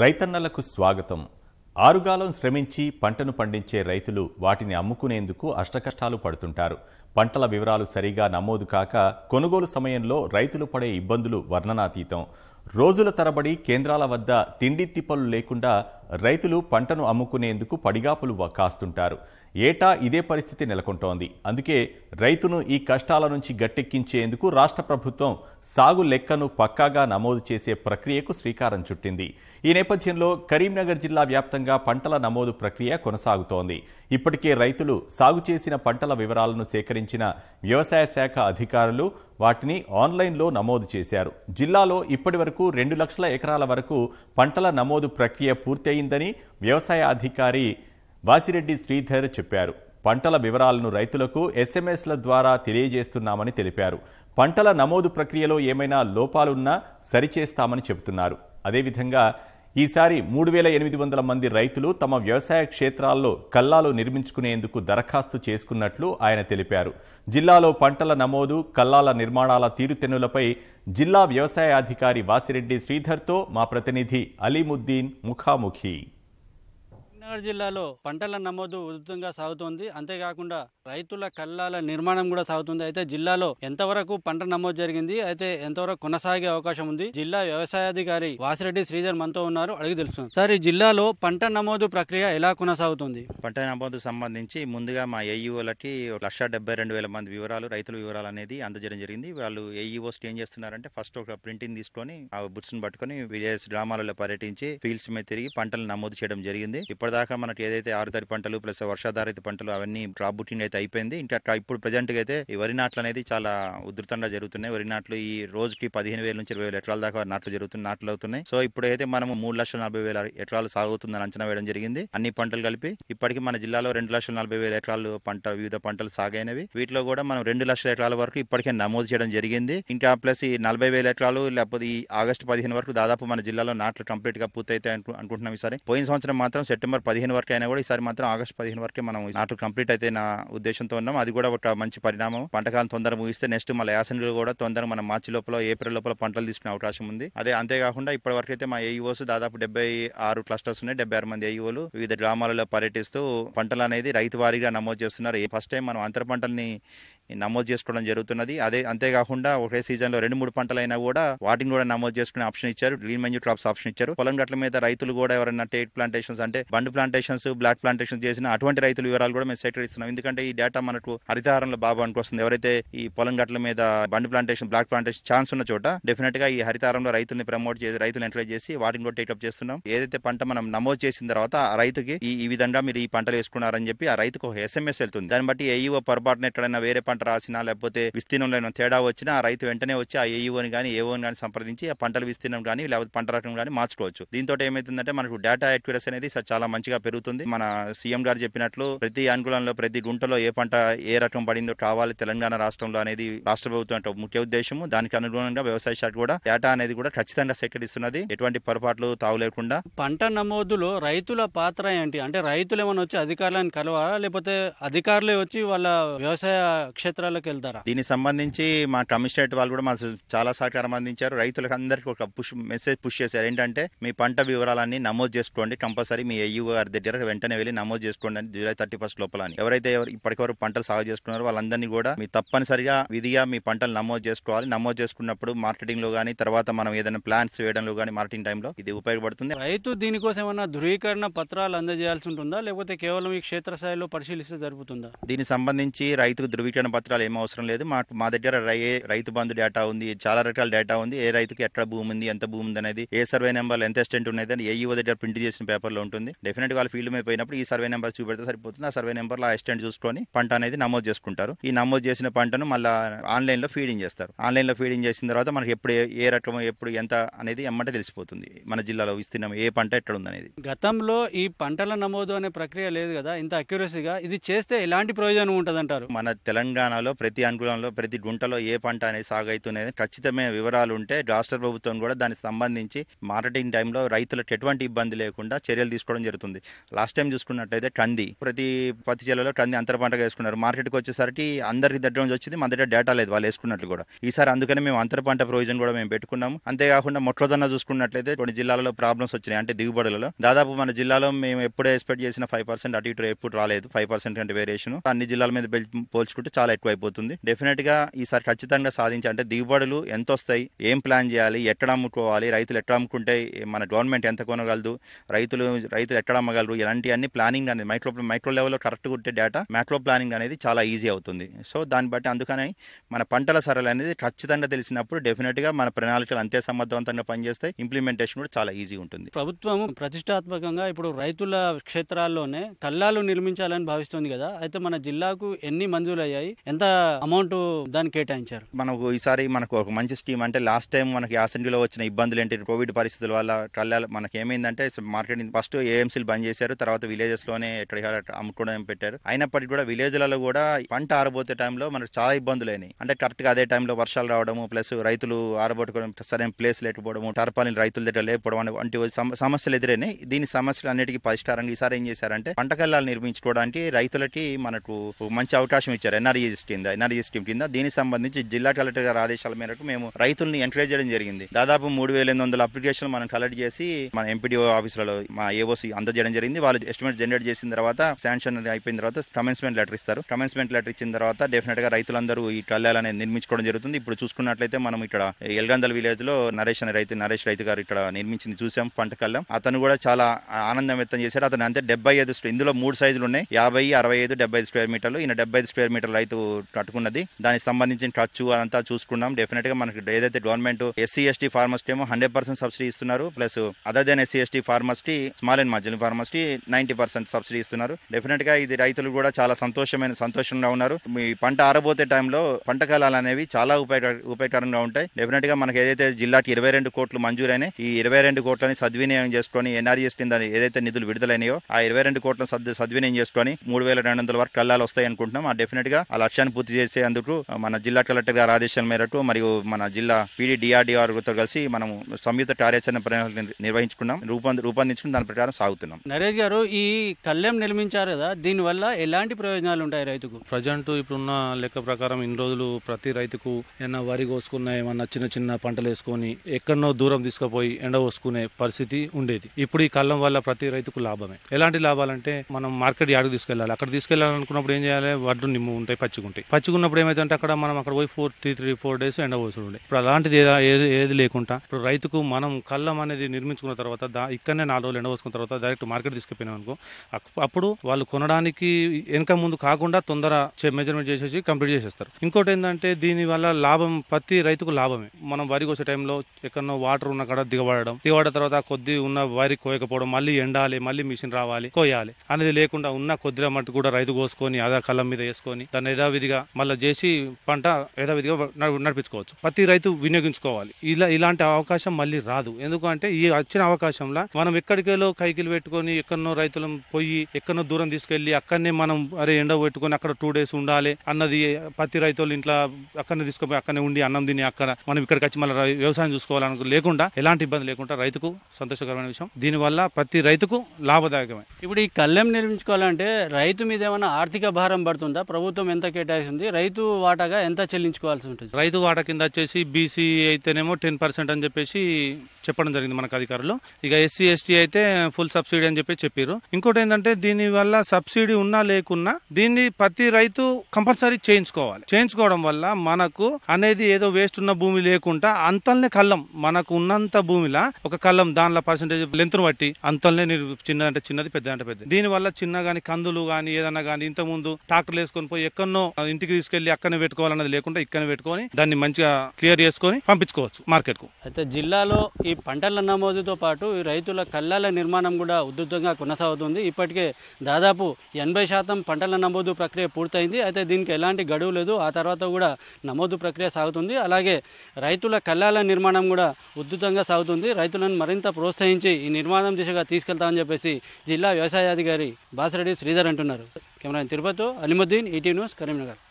రైతన్నలకు స్వాగతం ఆరుగాలం శ్రమించి పంటను పండించే రైతులు వాటిని అమ్ముకునేందుకు అష్టకష్టాలు పడుతుంటారు పంటల వివరాలు సరిగా నమోదు కాక కొనుగోలు సమయంలో రైతులు పడే ఇబ్బందులు వర్ణనాతీతం రోజుల తరబడి కేంద్రాల వద్ద తిండి తిప్పలు లేకుండా రైతులు పంటను అమ్ముకునేందుకు పడిగాపులు కాస్తుంటారు ఏటా ఇదే పరిస్థితి నెలకొంటోంది అందుకే రైతును ఈ కష్టాల నుంచి గట్టెక్కించేందుకు రాష్ట్ర ప్రభుత్వం సాగు లెక్కను పక్కాగా నమోదు చేసే ప్రక్రియకు శ్రీకారం చుట్టింది ఈ నేపథ్యంలో కరీంనగర్ జిల్లా వ్యాప్తంగా పంటల నమోదు ప్రక్రియ కొనసాగుతోంది ఇప్పటికే రైతులు సాగు చేసిన పంటల వివరాలను సేకరించిన వ్యవసాయ శాఖ అధికారులు వాటిని ఆన్లైన్లో నమోదు చేశారు జిల్లాలో ఇప్పటి వరకు రెండు లక్షల ఎకరాల వరకు పంటల నమోదు ప్రక్రియ పూర్తయిందని వ్యవసాయ అధికారి వాసిరెడ్డి శ్రీధర్ చెప్పారు పంటల వివరాలను రైతులకు ఎస్ఎంఎస్ల ద్వారా తెలియజేస్తున్నామని తెలిపారు పంటల నమోదు ప్రక్రియలో ఏమైనా లోపాలున్నా సరిచేస్తామని చెబుతున్నారు అదేవిధంగా ఈసారి మూడు వేల ఎనిమిది వందల మంది రైతులు తమ వ్యవసాయ క్షేత్రాల్లో కల్లాలు నిర్మించుకునేందుకు దరఖాస్తు చేసుకున్నట్లు ఆయన తెలిపారు జిల్లాలో పంటల నమోదు కల్లాల నిర్మాణాల తీరుతెన్నులపై జిల్లా వ్యవసాయ అధికారి వాసిరెడ్డి శ్రీధర్తో మా ప్రతినిధి అలీముద్దీన్ ముఖాముఖి కరీంనగర్ జిల్లాలో పంటల నమోదు ఉధృతంగా సాగుతోంది అంతేకాకుండా రైతుల కళ్ళాల నిర్మాణం కూడా సాగుతుంది అయితే జిల్లాలో ఎంతవరకు పంట నమోదు జరిగింది అయితే ఎంతవరకు కొనసాగే అవకాశం ఉంది జిల్లా వ్యవసాయాధికారి వాసిరెడ్డి శ్రీధర్ మనతో ఉన్నారు అడిగి తెలుస్తుంది సార్ ఈ జిల్లాలో పంట నమోదు ప్రక్రియ ఎలా కొనసాగుతుంది పంట నమోదు సంబంధించి ముందుగా మా ఏఈఓలకి e లక్ష డెబ్బై రెండు వేల మంది వివరాలు రైతుల వివరాలు అనేది అందజేయడం జరిగింది వాళ్ళు ఏఈఓస్ e ఏం చేస్తున్నారంటే ఫస్ట్ ఒక ప్రింటింగ్ తీసుకొని ఆ బుట్స్ని పట్టుకొని విజయ గ్రామాలలో పర్యటించి ఫీల్డ్స్ మీద తిరిగి పంటలు నమోదు చేయడం జరిగింది ఇప్పటి దాకా మనకి ఏదైతే ఆరుతడి పంటలు ప్లస్ వర్షాధారిత పంటలు అవన్నీ డ్రాప్ బుకింగ్ అయితే అయిపోయింది ఇంకా ఇప్పుడు ప్రజెంట్గా అయితే ఈ వరి నాట్లు అనేది చాలా ఉధృతంగా జరుగుతున్నాయి వరి నాట్లు ఈ రోజుకి పదిహేను వేల నుంచి ఇరవై వేల ఎకరాల దాకా నాట్లు జరుగుతున్న నాట్లు అవుతున్నాయి సో ఇప్పుడైతే మనం మూడు లక్షల నలభై వేల ఎకరాలు సాగుతుందని అంచనా వేయడం జరిగింది అన్ని పంటలు కలిపి ఇప్పటికీ మన జిల్లాలో రెండు లక్షల నలభై వేల ఎకరాలు పంట వివిధ పంటలు సాగైనవి వీటిలో కూడా మనం రెండు లక్షల ఎకరాల వరకు ఇప్పటికే నమోదు చేయడం జరిగింది ఇంకా ప్లస్ ఈ నలభై వేల ఎకరాలు లేకపోతే ఈ ఆగస్టు పదిహేను వరకు దాదాపు మన జిల్లాలో నాట్లు కంప్లీట్ గా పూర్తయితే అనుకుంటున్నాం సరే పోయిన సంవత్సరం మాత్రం సెప్టెంబర్ పదిహేను వరకు అయినా కూడా ఈసారి మాత్రం ఆగస్టు పదిహేను వరకే మనం నాటు కంప్లీట్ అయితే నా ఉద్దేశంతో ఉన్నాం అది కూడా ఒక మంచి పరిణామం పంటకాలం తొందరగా ముగిస్తే నెక్స్ట్ మన యాసన్లు కూడా తొందరగా మనం మార్చి లోపల ఏప్రిల్ లోపల పంటలు తీసుకునే అవకాశం ఉంది అదే అంతేకాకుండా ఇప్పటి వరకు అయితే మా ఏఈఓస్ e దాదాపు డెబ్బై ఆరు క్లస్టర్స్ ఉన్నాయి డెబ్బై ఆరు మంది ఏఈఓలు e వివిధ గ్రామాలలో పర్యటిస్తూ పంటలు అనేది రైతు వారీగా నమోదు చేస్తున్నారు ఫస్ట్ టైం మనం అంతర పంటల్ని నమోదు చేసుకోవడం జరుగుతున్నది అదే అంతేకాకుండా ఒకే సీజన్లో రెండు మూడు పంటలైనా కూడా వాటిని కూడా నమోదు చేసుకునే ఆప్షన్ ఇచ్చారు గ్రీన్ మెన్యూ క్రాప్స్ ఆప్షన్ ఇచ్చారు పొలం గట్ల మీద రైతులు కూడా ఎవరైనా టేట్ ప్లాంటేషన్స్ అంటే బండ్ ప్లాంటేషన్స్ బ్లాక్ ప్లాంటేషన్ చేసిన అటువంటి రైతుల వివరాలు కూడా మేము సేకరిస్తున్నాం ఎందుకంటే ఈ డేటా మనకు హరితహారంలో బాగా అనుకొస్తుంది ఎవరైతే ఈ పొలం గట్ల మీద bund plantation block plantation chance ఉన్న చోట డెఫినెట్ గా ఈ హరితహారంలో రైతుల్ని ప్రమోట్ చేసి రైతులు ఎంకరేజ్ చేసి వాటిని కూడా టేకప్ చేస్తున్నాం ఏదైతే పంట మనం నమోదు చేసిన తర్వాత ఆ రైతుకి ఈ విధంగా మీరు ఈ పంటలు వేసుకున్నారని చెప్పి ఆ రైతుకు ఒక ఎస్ఎంఎస్ వెళ్తుంది దాన్ని బట్టి ఏఈఓ e పొరపాటున ఎక్కడైనా వేరే పంట పంట రాసినా లేకపోతే విస్తీర్ణంలో తేడా వచ్చినా ఆ రైతు వెంటనే వచ్చి ఆ ఏఈఓని e కానీ ఏఓని కానీ సంప్రదించి ఆ పంటల విస్తీర్ణం కానీ లేకపోతే పంట రకం కానీ మార్చుకోవచ్చు దీంతో ఏమైతుందంటే మనకు డేటా యాక్యురసీ అనేది చాలా మంచిగా పెరుగుతుంది మన సీఎం గారు చెప్పినట్లు ప్రతి అనుకూలంలో ప్రతి గుంటలో ఏ పంట ఏ రకం పడిందో కావాలి తెలంగాణ రాష్ట్రంలో అనేది రాష్ట్ర ప్రభుత్వం ముఖ్య ఉద్దేశం దానికి అనుగుణంగా వ్యవసాయ శాఖ కూడా డేటా అనేది కూడా ఖచ్చితంగా సేకరిస్తున్నది ఎటువంటి పొరపాట్లు తావు లేకుండా పంట నమోదులో రైతుల పాత్ర ఏంటి అంటే రైతులు ఏమైనా వచ్చి అధికారులను కలవాలా లేకపోతే అధికారులే వచ్చి వాళ్ళ వ్యవసాయ క్షేత్రాలకు వెళ్తారా దీనికి సంబంధించి మా కమిషనరేట్ వాళ్ళు కూడా మాకు చాలా సహకారం అందించారు రైతులకు అందరికీ ఒక పుష్ మెసేజ్ పుష్ చేశారు ఏంటంటే మీ పంట వివరాలన్నీ నమోదు చేసుకోండి కంపల్సరీ మీ ఎయ్యూ గారి దగ్గర వెంటనే వెళ్ళి నమోదు చేసుకోండి జూలై థర్టీ ఫస్ట్ లోపల ఎవరైతే ఇప్పటివరకు పంటలు సాగు చేసుకున్నారో వాళ్ళందరినీ కూడా మీ తప్పనిసరిగా విధిగా మీ పంటలు నమోదు చేసుకోవాలి నమోదు చేసుకున్నప్పుడు మార్కెటింగ్ లో కానీ తర్వాత మనం ఏదైనా ప్లాన్స్ వేయడంలో కానీ మార్కెటింగ్ టైంలో ఇది ఉపయోగపడుతుంది రైతు దీనికోసం ఏమైనా ధృవీకరణ పత్రాలు అందజేయాల్సి ఉంటుందా లేకపోతే కేవలం ఈ క్షేత్ర స్థాయిలో పరిశీలిస్తే జరుగుతుందా దీనికి సంబంధించి రైతుకు ధృవీకరణ పత్రాలు ఏం అవసరం లేదు మా మా దగ్గర రైతు బంధు డేటా ఉంది చాలా రకాల డేటా ఉంది ఏ రైతుకి ఎక్కడ భూమి ఉంది ఎంత భూమి ఉంది అనేది ఏ సర్వే నెంబర్ ఎంత ఎస్టెంట్ ఉన్నది అని ఏ యువ దగ్గర ప్రింట్ చేసిన పేపర్లో ఉంటుంది డెఫినెట్ వాళ్ళ ఫీల్డ్ మీద పోయినప్పుడు ఈ సర్వే నెంబర్ చూపెడితే సరిపోతుంది ఆ సర్వే నెంబర్లో ఆ ఎస్టెంట్ చూసుకొని పంట అనేది నమోదు చేసుకుంటారు ఈ నమోదు చేసిన పంటను మళ్ళీ ఆన్లైన్లో ఫీడింగ్ చేస్తారు ఆన్లైన్లో ఫీడింగ్ చేసిన తర్వాత మనకి ఎప్పుడు ఏ రకం ఎప్పుడు ఎంత అనేది ఎమ్మట తెలిసిపోతుంది మన జిల్లాలో విస్తీర్ణం ఏ పంట ఎక్కడ ఉందనేది గతంలో ఈ పంటల నమోదు అనే ప్రక్రియ లేదు కదా ఇంత అక్యురసీగా ఇది చేస్తే ఎలాంటి ప్రయోజనం ఉంటుంది అంటారు మన తెలంగాణ తెలంగాణలో ప్రతి అనుకూలంలో ప్రతి గుంటలో ఏ పంట అనేది సాగైతున్నది ఖచ్చితమైన వివరాలు ఉంటే రాష్ట్ర ప్రభుత్వం కూడా దానికి సంబంధించి మార్కెటింగ్ టైంలో రైతులకు ఎటువంటి ఇబ్బంది లేకుండా చర్యలు తీసుకోవడం జరుగుతుంది లాస్ట్ టైం చూసుకున్నట్టయితే కంది ప్రతి పత్తి జిల్లాలో కంది అంతర పంటగా వేసుకున్నారు మార్కెట్కి వచ్చేసరికి అందరికి దగ్గర నుంచి వచ్చింది మన దగ్గర డేటా లేదు వాళ్ళు వేసుకున్నట్లు కూడా ఈసారి అందుకనే మేము అంతర పంట ప్రొవిజన్ కూడా మేము పెట్టుకున్నాము అంతేకాకుండా మొట్టమొదన చూసుకున్నట్లయితే కొన్ని జిల్లాలలో ప్రాబ్లమ్స్ వచ్చినాయి అంటే దిగుబడులలో దాదాపు మన జిల్లాలో మేము ఎప్పుడే ఎక్స్పెక్ట్ చేసిన ఫైవ్ పర్సెంట్ అటు ఇటు ఎప్పుడు రాలేదు ఫైవ్ పర్సెంట్ అంటే వేరియేషన్ అన్ని జిల్లాల మీద పోల్చుకుంటే చాలా కూడా ఎక్కువైపోతుంది డెఫినెట్గా ఈసారి ఖచ్చితంగా సాధించి అంటే దిగుబడులు ఎంత వస్తాయి ఏం ప్లాన్ చేయాలి ఎక్కడ అమ్ముకోవాలి రైతులు ఎక్కడ అమ్ముకుంటే మన గవర్నమెంట్ ఎంత కొనగలదు రైతులు రైతులు ఎక్కడ అమ్మగలరు ఇలాంటివన్నీ ప్లానింగ్ అనేది మైక్రో మైక్రో లెవెల్లో కరెక్ట్ ఉంటే డేటా మ్యాక్రో ప్లానింగ్ అనేది చాలా ఈజీ అవుతుంది సో దాన్ని బట్టి అందుకని మన పంటల సరళ అనేది ఖచ్చితంగా తెలిసినప్పుడు డెఫినెట్గా మన ప్రణాళికలు అంతే సమర్థవంతంగా పనిచేస్తాయి ఇంప్లిమెంటేషన్ కూడా చాలా ఈజీ ఉంటుంది ప్రభుత్వం ప్రతిష్టాత్మకంగా ఇప్పుడు రైతుల క్షేత్రాల్లోనే కళ్ళాలు నిర్మించాలని భావిస్తుంది కదా అయితే మన జిల్లాకు ఎన్ని మంజూరు అయ్యాయి ఎంత అమౌంట్ దాన్ని కేటాయించారు మనకు ఈసారి మనకు ఒక మంచి స్కీమ్ అంటే లాస్ట్ టైం మనకి అసెంబ్లీలో వచ్చిన ఇబ్బందులు ఏంటి కోవిడ్ పరిస్థితుల వల్ల కళ్ళ మనకి ఏమైందంటే మార్కెట్ ఫస్ట్ ఏఎంసీలు బంద్ చేశారు తర్వాత విలేజెస్ లోనే ఎక్కడ అమ్ముకోవడం పెట్టారు అయినప్పటికీ కూడా విలేజ్లలో కూడా పంట ఆరబోతే టైంలో మనకు చాలా ఇబ్బందులు అయినాయి అంటే కరెక్ట్ గా అదే టైంలో వర్షాలు రావడము ప్లస్ రైతులు ఆరబోట్టుకోవడం సరైన ప్లేస్ లేకపోవడం టర్పాలిన్ రైతుల దగ్గర లేకపోవడం వంటి సమస్యలు ఎదురైనాయి దీని సమస్యలు అన్నిటికీ పరిష్కారంగా ఈసారి ఏం చేశారంటే పంట కళ్ళాలు నిర్మించుకోవడానికి రైతులకి మనకు మంచి అవకాశం ఇచ్చారు ఎన్ఆర్ఈ ఎన్ఆర్ఈ కింద స్కీమ్ కింద దీనికి సంబంధించి జిల్లా కలెక్టర్ గారి ఆదేశాల మేరకు మేము రైతుల్ని ఎంకరేజ్ చేయడం జరిగింది దాదాపు మూడు వేల ఎనిమిది వందల అప్లికేషన్ మనం కలెక్ట్ చేసి మన ఎంపీడీఓ ఆఫీసులలో మా ఏఓసి అందజేయడం జరిగింది వాళ్ళు ఎస్టిమేట్ జనరేట్ చేసిన తర్వాత శాంక్షన్ అయిపోయిన తర్వాత కమెన్స్మెంట్ లెటర్ ఇస్తారు కమెన్స్మెంట్ లెటర్ ఇచ్చిన తర్వాత డెఫినెట్ గా రైతులందరూ ఈ కళ్యాణాన్ని నిర్మించుకోవడం జరుగుతుంది ఇప్పుడు చూసుకున్నట్లయితే మనం ఇక్కడ ఎల్గందల్ విలేజ్ లో నరేష్ అనే రైతు నరేష్ రైతు గారు ఇక్కడ నిర్మించింది చూసాం పంట కళ్ళం అతను కూడా చాలా ఆనందం వ్యక్తం చేశాడు అతను అంతే డెబ్బై ఐదు ఇందులో మూడు సైజులు ఉన్నాయి యాభై అరవై ఐదు డెబ్బై ఐదు స్క్వేర్ మీటర్లు ఈయన డెబ్బై ఐదు స్క్వేర్ మీటర్ రైతు కట్టుకున్నది దానికి సంబంధించిన ఖర్చు అదంతా చూసుకున్నాం డెఫినెట్ గా మనకి ఏదైతే గవర్నమెంట్ ఎస్సీ ఎస్టీ ఫార్మర్స్ ఏమో హండ్రెడ్ పర్సెంట్ సబ్సిడీ ఇస్తున్నారు plus other than SC ST farmers కి స్మాల్ అండ్ మధ్యలో ఫార్మర్స్ కి నైన్టీ పర్సెంట్ సబ్సిడీ ఇస్తున్నారు డెఫినెట్ గా ఇది రైతులు కూడా చాలా సంతోషమైన సంతోషంగా ఉన్నారు మీ పంట ఆరబోతే టైంలో పంట కాలాలు అనేవి చాలా ఉపయోగకరంగా ఉంటాయి డెఫినెట్ గా మనకి ఏదైతే జిల్లాకి ఇరవై రెండు కోట్లు మంజూరైన ఈ ఇరవై రెండు కోట్లని సద్వినియోగం చేసుకొని ఎన్ఆర్ఎస్ కింద ఏదైతే నిధులు విడుదలైనయో ఆ ఇరవై రెండు కోట్ల సద్వినియోగం చేసుకొని మూడు వేల రెండు వందల వరకు కళ్ళాలు వస్తాయి అనుకుంటున్నాం ఆ డెఫినెట్ గా అలా లక్ష్యాన్ని పూర్తి చేసేందుకు మన జిల్లా కలెక్టర్ గారి ఆదేశాల మేరకు మరియు మన జిల్లా పీడీ డిఆర్డీఆర్తో కలిసి మనం సంయుక్త కార్యాచరణ ప్రణాళిక నిర్వహించుకున్నాం రూపొందించుకుని దాని ప్రకారం సాగుతున్నాం నరేష్ గారు ఈ కళ్యాణ్ నిర్మించారు కదా దీనివల్ల ఎలాంటి ప్రయోజనాలు ఉంటాయి రైతుకు ప్రజెంట్ ఇప్పుడున్న లెక్క ప్రకారం ఇన్ని రోజులు ప్రతి రైతుకు ఏమన్నా వరి కోసుకున్న ఏమన్నా చిన్న చిన్న పంటలు వేసుకొని ఎక్కడనో దూరం తీసుకుపోయి ఎండ కోసుకునే పరిస్థితి ఉండేది ఇప్పుడు ఈ కళ్ళం వల్ల ప్రతి రైతుకు లాభమే ఎలాంటి లాభాలంటే మనం మార్కెట్ యాడికి తీసుకెళ్ళాలి అక్కడ తీసుకెళ్ళాలనుకున్నప్పుడు ఏం చేయాలి వడ్డు నిమ్ము ఉంటాయి పచ్చి పచ్చిగుంటాయి పచ్చిగున్నప్పుడు ఏమైతుంటే అక్కడ మనం అక్కడ పోయి four three three four days ఎండ ఉండే ఇప్పుడు అలాంటిది ఏది ఏది లేకుండా ఇప్పుడు రైతుకు మనం కళ్ళం అనేది నిర్మించుకున్న తర్వాత దా ఇక్కడనే నాలుగు రోజులు ఎండ పోసుకున్న తర్వాత డైరెక్ట్ మార్కెట్ తీసుకెళ్ళిన అనుకో అప్పుడు వాళ్ళు కొనడానికి వెనక ముందు కాకుండా తొందర మెజర్మెంట్ చేసేసి కంప్లీట్ చేసేస్తారు ఇంకోటి ఏంటంటే దీని వల్ల లాభం ప్రతి రైతుకు లాభమే మనం వరి కోసే టైంలో ఎక్కడో వాటర్ ఉన్న కాడ దిగబడడం దిగబడిన తర్వాత కొద్ది ఉన్న వరి కోయకపోవడం మళ్ళీ ఎండాలి మళ్ళీ మిషన్ రావాలి కోయాలి అనేది లేకుండా ఉన్న కొద్దిగా మట్టు కూడా రైతు కోసుకొని అదా కళ్ళం మీద వేసుకొని దాన్ని యథావిధిగా మళ్ళీ చేసి పంట యథావిధిగా నడిపించుకోవచ్చు ప్రతి రైతు వినియోగించుకోవాలి ఇలా ఇలాంటి అవకాశం మళ్ళీ రాదు ఎందుకంటే ఈ వచ్చిన అవకాశంలో మనం ఎక్కడికెళ్ళో కైకిలు పెట్టుకొని ఎక్కడనో రైతులను పోయి ఎక్కడో దూరం తీసుకెళ్ళి అక్కడనే మనం అరే ఎండ పెట్టుకొని అక్కడ టూ డేస్ ఉండాలి అన్నది ప్రతి రైతులు ఇంట్లో అక్కడనే తీసుకుపోయి అక్కడనే ఉండి అన్నం తిని అక్కడ మనం ఇక్కడికి వచ్చి మళ్ళీ వ్యవసాయం చూసుకోవాలనుకు లేకుండా ఎలాంటి ఇబ్బంది లేకుండా రైతుకు సంతోషకరమైన విషయం దీనివల్ల ప్రతి రైతుకు లాభదాయకమే ఇప్పుడు ఈ కళ్ళెం నిర్మించుకోవాలంటే రైతు మీద ఏమైనా ఆర్థిక భారం పడుతుందా ప్రభుత్వం ఎంత కేటాయిస్తుంది రైతు వాటాగా ఎంత చెల్లించుకోవాల్సి ఉంటుంది రైతు వాటా కింద వచ్చేసి బీసీ అయితేనేమో టెన్ పర్సెంట్ అని చెప్పేసి చెప్పడం జరిగింది మనకు అధికారులు ఇక ఎస్సీ ఎస్టీ అయితే ఫుల్ సబ్సిడీ అని చెప్పి చెప్పారు ఇంకోటి ఏంటంటే దీని వల్ల సబ్సిడీ ఉన్నా లేకున్నా దీన్ని ప్రతి రైతు కంపల్సరీ చేయించుకోవాలి చేయించుకోవడం వల్ల మనకు అనేది ఏదో వేస్ట్ ఉన్న భూమి లేకుండా అంతల్నే కళ్ళం మనకు ఉన్నంత భూమిలా ఒక కళ్ళం దానిలో పర్సెంటేజ్ లెంత్ బట్టి అంతల్నే నేను చిన్న అంటే చిన్నది పెద్ద అంటే పెద్ద దీని వల్ల చిన్న గానీ కందులు గానీ ఏదన్నా గానీ ఇంత ముందు ట్రాక్టర్లు వేసుకొని పోయి ఎక్కడో ఇంటికి తీసుకెళ్లి అక్కడనే పెట్టుకోవాలన్నది లేకుండా ఇక్కడ పెట్టుకొని దాన్ని మంచిగా క్లియర్ చేసుకొని పంపించుకోవచ్చు మార్కెట్ కు అయితే జిల్లాలో ఈ పంటల నమోదుతో పాటు రైతుల కళ్ళాల నిర్మాణం కూడా ఉధృతంగా కొనసాగుతుంది ఇప్పటికే దాదాపు ఎనభై శాతం పంటల నమోదు ప్రక్రియ పూర్తయింది అయితే దీనికి ఎలాంటి గడువు లేదు ఆ తర్వాత కూడా నమోదు ప్రక్రియ సాగుతుంది అలాగే రైతుల కళ్ళాల నిర్మాణం కూడా ఉధృతంగా సాగుతుంది రైతులను మరింత ప్రోత్సహించి ఈ నిర్మాణం దిశగా తీసుకెళ్తామని చెప్పేసి జిల్లా వ్యవసాయాధికారి బాసిరెడ్డి శ్రీధర్ అంటున్నారు camera Tirupati Alimuddin ET news Karimnagar